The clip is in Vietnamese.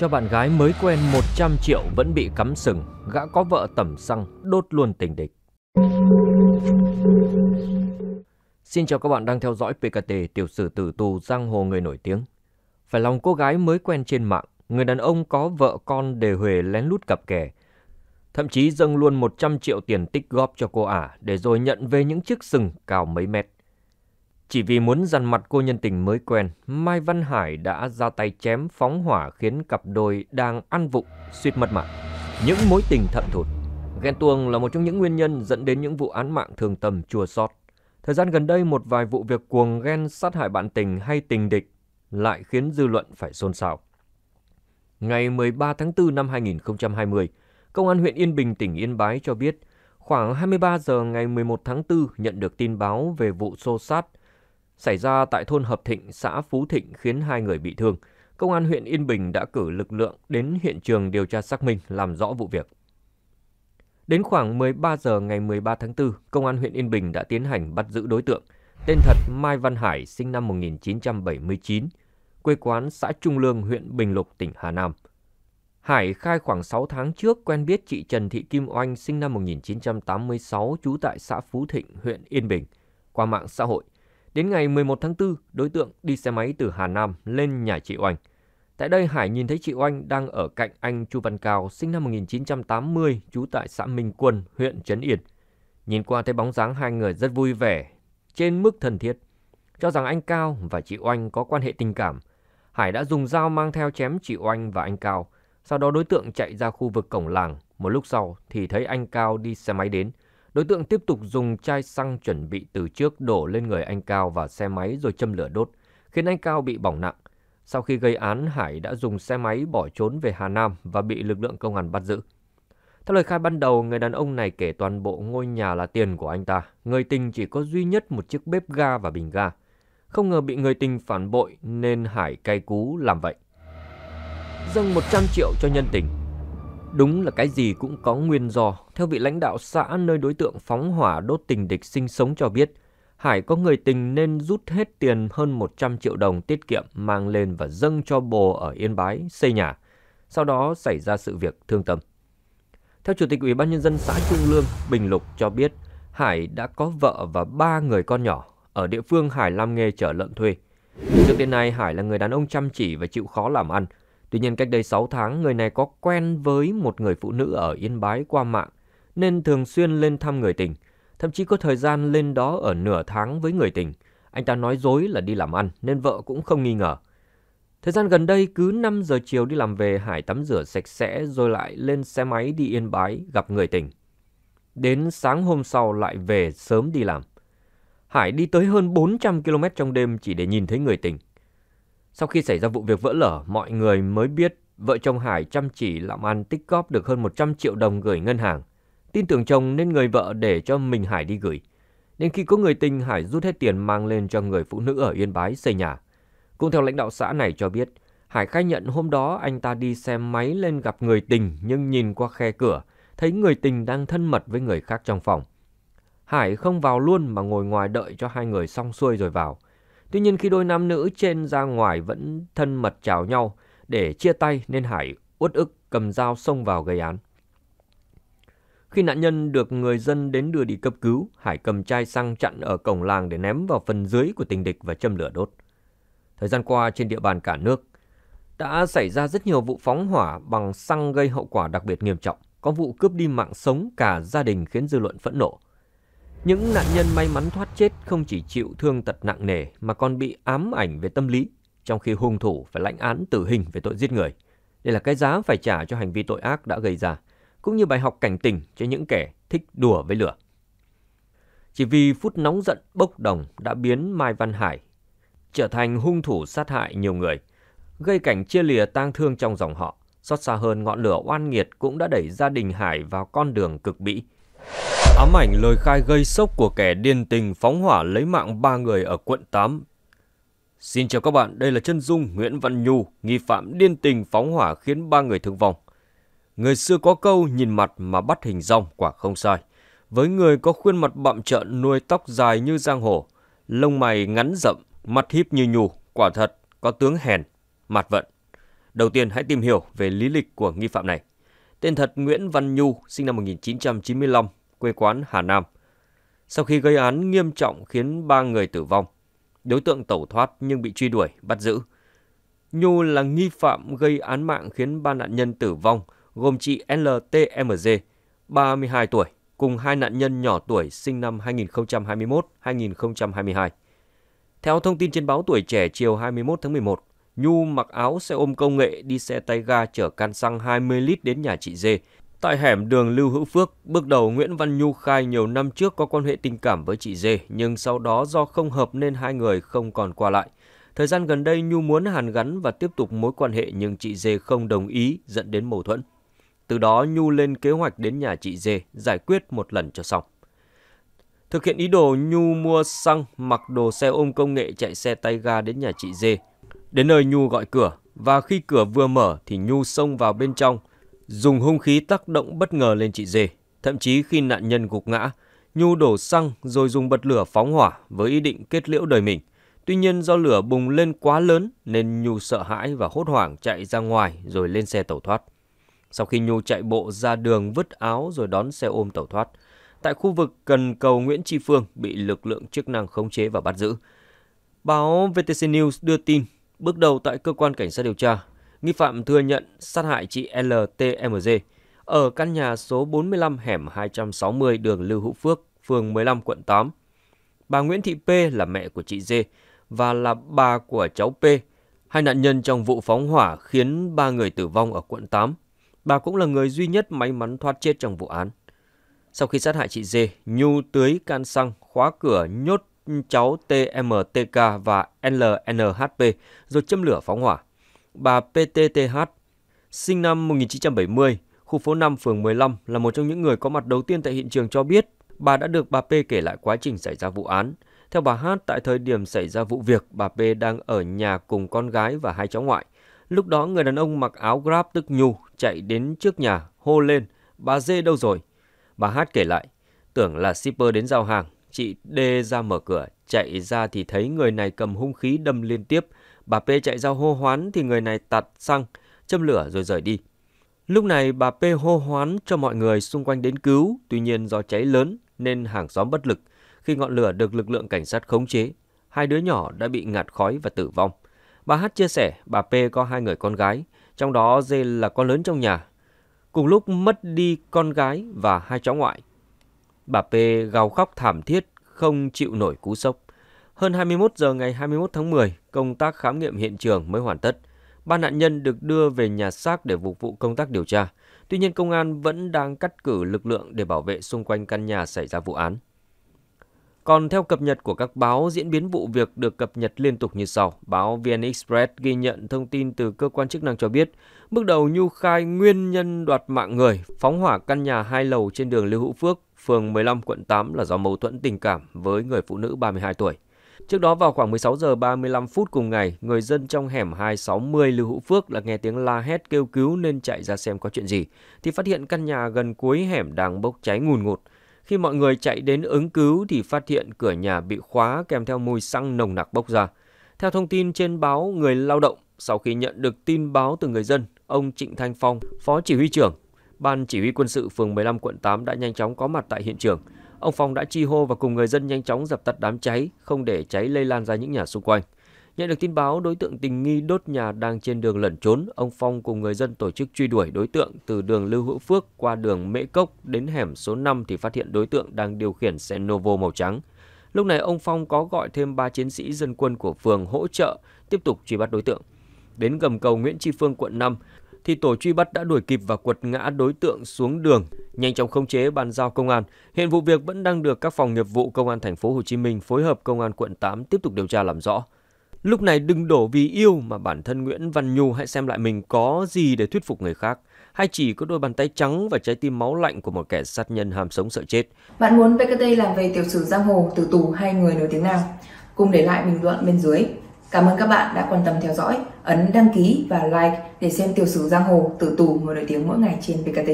cho bạn gái mới quen 100 triệu vẫn bị cắm sừng, gã có vợ tẩm xăng, đốt luôn tình địch. Xin chào các bạn đang theo dõi PKT tiểu sử tử tù giang hồ người nổi tiếng. Phải lòng cô gái mới quen trên mạng, người đàn ông có vợ con đề huề lén lút cặp kè. Thậm chí dâng luôn 100 triệu tiền tích góp cho cô ả để rồi nhận về những chiếc sừng cao mấy mét. Chỉ vì muốn dằn mặt cô nhân tình mới quen, Mai Văn Hải đã ra tay chém phóng hỏa khiến cặp đôi đang ăn vụng, suýt mất mạng. Những mối tình thậm thụt, ghen tuông là một trong những nguyên nhân dẫn đến những vụ án mạng thường tầm chùa xót. Thời gian gần đây một vài vụ việc cuồng ghen sát hại bạn tình hay tình địch lại khiến dư luận phải xôn xao. Ngày 13 tháng 4 năm 2020, Công an huyện Yên Bình, tỉnh Yên Bái cho biết, khoảng 23 giờ ngày 11 tháng 4 nhận được tin báo về vụ xô sát xảy ra tại thôn Hợp Thịnh, xã Phú Thịnh khiến hai người bị thương. Công an huyện Yên Bình đã cử lực lượng đến hiện trường điều tra xác minh làm rõ vụ việc. Đến khoảng 13 giờ ngày 13 tháng 4, Công an huyện Yên Bình đã tiến hành bắt giữ đối tượng. Tên thật Mai Văn Hải, sinh năm 1979, quê quán xã Trung Lương, huyện Bình Lục, tỉnh Hà Nam. Hải khai khoảng 6 tháng trước quen biết chị Trần Thị Kim Oanh sinh năm 1986 trú tại xã Phú Thịnh, huyện Yên Bình qua mạng xã hội. Đến ngày 11 tháng 4, đối tượng đi xe máy từ Hà Nam lên nhà chị Oanh. Tại đây Hải nhìn thấy chị Oanh đang ở cạnh anh Chu Văn Cao, sinh năm 1980, trú tại xã Minh Quân, huyện Trấn Yên. Nhìn qua thấy bóng dáng hai người rất vui vẻ, trên mức thân thiết. Cho rằng anh Cao và chị Oanh có quan hệ tình cảm, Hải đã dùng dao mang theo chém chị Oanh và anh Cao. Sau đó đối tượng chạy ra khu vực cổng làng, một lúc sau thì thấy anh Cao đi xe máy đến – Đối tượng tiếp tục dùng chai xăng chuẩn bị từ trước đổ lên người anh Cao và xe máy rồi châm lửa đốt, khiến anh Cao bị bỏng nặng. Sau khi gây án, Hải đã dùng xe máy bỏ trốn về Hà Nam và bị lực lượng công an bắt giữ. Theo lời khai ban đầu, người đàn ông này kể toàn bộ ngôi nhà là tiền của anh ta. Người tình chỉ có duy nhất một chiếc bếp ga và bình ga. Không ngờ bị người tình phản bội nên Hải cay cú làm vậy. Dâng 100 triệu cho nhân tình Đúng là cái gì cũng có nguyên do. Theo vị lãnh đạo xã nơi đối tượng phóng hỏa đốt tình địch sinh sống cho biết, Hải có người tình nên rút hết tiền hơn 100 triệu đồng tiết kiệm mang lên và dâng cho bồ ở Yên Bái xây nhà. Sau đó xảy ra sự việc thương tâm. Theo Chủ tịch Ủy ban Nhân dân xã Trung Lương, Bình Lục cho biết, Hải đã có vợ và ba người con nhỏ. Ở địa phương Hải làm nghề chở lợn thuê. Trước tiên này Hải là người đàn ông chăm chỉ và chịu khó làm ăn – Tuy nhiên cách đây 6 tháng, người này có quen với một người phụ nữ ở Yên Bái qua mạng, nên thường xuyên lên thăm người tình. Thậm chí có thời gian lên đó ở nửa tháng với người tình. Anh ta nói dối là đi làm ăn, nên vợ cũng không nghi ngờ. Thời gian gần đây, cứ 5 giờ chiều đi làm về, Hải tắm rửa sạch sẽ rồi lại lên xe máy đi Yên Bái gặp người tình. Đến sáng hôm sau lại về sớm đi làm. Hải đi tới hơn 400 km trong đêm chỉ để nhìn thấy người tình. Sau khi xảy ra vụ việc vỡ lở, mọi người mới biết vợ chồng Hải chăm chỉ làm ăn tích góp được hơn 100 triệu đồng gửi ngân hàng. Tin tưởng chồng nên người vợ để cho mình Hải đi gửi. Nên khi có người tình, Hải rút hết tiền mang lên cho người phụ nữ ở Yên Bái xây nhà. Cũng theo lãnh đạo xã này cho biết, Hải khai nhận hôm đó anh ta đi xe máy lên gặp người tình nhưng nhìn qua khe cửa, thấy người tình đang thân mật với người khác trong phòng. Hải không vào luôn mà ngồi ngoài đợi cho hai người xong xuôi rồi vào. Tuy nhiên khi đôi nam nữ trên ra ngoài vẫn thân mật chào nhau để chia tay nên Hải uất ức cầm dao xông vào gây án. Khi nạn nhân được người dân đến đưa đi cấp cứu, Hải cầm chai xăng chặn ở cổng làng để ném vào phần dưới của tình địch và châm lửa đốt. Thời gian qua trên địa bàn cả nước đã xảy ra rất nhiều vụ phóng hỏa bằng xăng gây hậu quả đặc biệt nghiêm trọng, có vụ cướp đi mạng sống cả gia đình khiến dư luận phẫn nộ. Những nạn nhân may mắn thoát chết không chỉ chịu thương tật nặng nề mà còn bị ám ảnh về tâm lý, trong khi hung thủ phải lãnh án tử hình về tội giết người. Đây là cái giá phải trả cho hành vi tội ác đã gây ra, cũng như bài học cảnh tỉnh cho những kẻ thích đùa với lửa. Chỉ vì phút nóng giận bốc đồng đã biến Mai Văn Hải trở thành hung thủ sát hại nhiều người, gây cảnh chia lìa tang thương trong dòng họ. Xót xa hơn ngọn lửa oan nghiệt cũng đã đẩy gia đình Hải vào con đường cực bĩ, Ám ảnh lời khai gây sốc của kẻ điên tình phóng hỏa lấy mạng ba người ở quận 8. Xin chào các bạn, đây là Trân Dung, Nguyễn Văn Nhu, nghi phạm điên tình phóng hỏa khiến ba người thương vong. Người xưa có câu nhìn mặt mà bắt hình rong quả không sai. Với người có khuôn mặt bặm trợn nuôi tóc dài như giang hồ, lông mày ngắn rậm, mặt híp như nhù, quả thật có tướng hèn, mặt vận. Đầu tiên hãy tìm hiểu về lý lịch của nghi phạm này. Tên thật Nguyễn Văn Nhu, sinh năm 1995, quê quán Hà Nam. Sau khi gây án nghiêm trọng khiến ba người tử vong, đối tượng tẩu thoát nhưng bị truy đuổi, bắt giữ. Nhu là nghi phạm gây án mạng khiến ba nạn nhân tử vong, gồm chị LTMG, 32 tuổi, cùng hai nạn nhân nhỏ tuổi sinh năm 2021-2022. Theo thông tin trên báo Tuổi Trẻ chiều 21 tháng 11, Nhu mặc áo xe ôm công nghệ đi xe tay ga chở can xăng 20 lít đến nhà chị Dê, Tại hẻm đường Lưu Hữu Phước, bước đầu Nguyễn Văn Nhu khai nhiều năm trước có quan hệ tình cảm với chị Dê, nhưng sau đó do không hợp nên hai người không còn qua lại. Thời gian gần đây Nhu muốn hàn gắn và tiếp tục mối quan hệ nhưng chị Dê không đồng ý dẫn đến mâu thuẫn. Từ đó Nhu lên kế hoạch đến nhà chị Dê giải quyết một lần cho xong. Thực hiện ý đồ Nhu mua xăng, mặc đồ xe ôm công nghệ chạy xe tay ga đến nhà chị Dê. Đến nơi Nhu gọi cửa và khi cửa vừa mở thì Nhu xông vào bên trong – dùng hung khí tác động bất ngờ lên chị Dê. Thậm chí khi nạn nhân gục ngã, Nhu đổ xăng rồi dùng bật lửa phóng hỏa với ý định kết liễu đời mình. Tuy nhiên do lửa bùng lên quá lớn nên Nhu sợ hãi và hốt hoảng chạy ra ngoài rồi lên xe tẩu thoát. Sau khi Nhu chạy bộ ra đường vứt áo rồi đón xe ôm tẩu thoát. Tại khu vực cần cầu Nguyễn Tri Phương bị lực lượng chức năng khống chế và bắt giữ. Báo VTC News đưa tin, bước đầu tại cơ quan cảnh sát điều tra, Nghi phạm thừa nhận sát hại chị LTMG ở căn nhà số 45 hẻm 260 đường Lưu Hữu Phước, phường 15, quận 8. Bà Nguyễn Thị P là mẹ của chị D và là bà của cháu P, hai nạn nhân trong vụ phóng hỏa khiến ba người tử vong ở quận 8. Bà cũng là người duy nhất may mắn thoát chết trong vụ án. Sau khi sát hại chị D, Nhu tưới can xăng, khóa cửa, nhốt cháu TMTK và LNHP rồi châm lửa phóng hỏa bà PTTH, sinh năm 1970, khu phố 5, phường 15 là một trong những người có mặt đầu tiên tại hiện trường cho biết bà đã được bà P kể lại quá trình xảy ra vụ án. Theo bà Hát, tại thời điểm xảy ra vụ việc, bà P đang ở nhà cùng con gái và hai cháu ngoại. Lúc đó, người đàn ông mặc áo Grab tức nhu chạy đến trước nhà, hô lên, bà Dê đâu rồi? Bà Hát kể lại, tưởng là shipper đến giao hàng, chị D ra mở cửa, chạy ra thì thấy người này cầm hung khí đâm liên tiếp – Bà P chạy ra hô hoán thì người này tạt xăng, châm lửa rồi rời đi. Lúc này bà P hô hoán cho mọi người xung quanh đến cứu, tuy nhiên do cháy lớn nên hàng xóm bất lực. Khi ngọn lửa được lực lượng cảnh sát khống chế, hai đứa nhỏ đã bị ngạt khói và tử vong. Bà Hát chia sẻ bà P có hai người con gái, trong đó Dê là con lớn trong nhà. Cùng lúc mất đi con gái và hai cháu ngoại. Bà P gào khóc thảm thiết, không chịu nổi cú sốc. Hơn 21 giờ ngày 21 tháng 10, công tác khám nghiệm hiện trường mới hoàn tất. Ba nạn nhân được đưa về nhà xác để phục vụ công tác điều tra. Tuy nhiên, công an vẫn đang cắt cử lực lượng để bảo vệ xung quanh căn nhà xảy ra vụ án. Còn theo cập nhật của các báo, diễn biến vụ việc được cập nhật liên tục như sau. Báo VN Express ghi nhận thông tin từ cơ quan chức năng cho biết, bước đầu Nhu khai nguyên nhân đoạt mạng người, phóng hỏa căn nhà hai lầu trên đường Lưu Hữu Phước, phường 15, quận 8 là do mâu thuẫn tình cảm với người phụ nữ 32 tuổi. Trước đó vào khoảng 16 giờ 35 phút cùng ngày, người dân trong hẻm 260 Lưu Hữu Phước là nghe tiếng la hét kêu cứu nên chạy ra xem có chuyện gì, thì phát hiện căn nhà gần cuối hẻm đang bốc cháy ngùn ngụt. Khi mọi người chạy đến ứng cứu thì phát hiện cửa nhà bị khóa kèm theo mùi xăng nồng nặc bốc ra. Theo thông tin trên báo Người Lao động, sau khi nhận được tin báo từ người dân, ông Trịnh Thanh Phong, Phó Chỉ huy trưởng, Ban Chỉ huy quân sự phường 15 quận 8 đã nhanh chóng có mặt tại hiện trường – Ông Phong đã chi hô và cùng người dân nhanh chóng dập tắt đám cháy, không để cháy lây lan ra những nhà xung quanh. Nhận được tin báo đối tượng tình nghi đốt nhà đang trên đường lẩn trốn, ông Phong cùng người dân tổ chức truy đuổi đối tượng từ đường Lưu Hữu Phước qua đường Mễ Cốc đến hẻm số 5 thì phát hiện đối tượng đang điều khiển xe Novo màu trắng. Lúc này ông Phong có gọi thêm 3 chiến sĩ dân quân của phường hỗ trợ tiếp tục truy bắt đối tượng. Đến gầm cầu Nguyễn Tri Phương quận 5, thì tổ truy bắt đã đuổi kịp và quật ngã đối tượng xuống đường, nhanh chóng khống chế bàn giao công an. Hiện vụ việc vẫn đang được các phòng nghiệp vụ công an thành phố Hồ Chí Minh phối hợp công an quận 8 tiếp tục điều tra làm rõ. Lúc này đừng đổ vì yêu mà bản thân Nguyễn Văn Nhu hãy xem lại mình có gì để thuyết phục người khác hay chỉ có đôi bàn tay trắng và trái tim máu lạnh của một kẻ sát nhân hàm sống sợ chết. Bạn muốn PKT làm về tiểu sử giang hồ, tử tù hay người nổi tiếng nào? Cùng để lại bình luận bên dưới. Cảm ơn các bạn đã quan tâm theo dõi ấn đăng ký và like để xem tiểu sử giang hồ tử tù người nổi tiếng mỗi ngày trên VKT.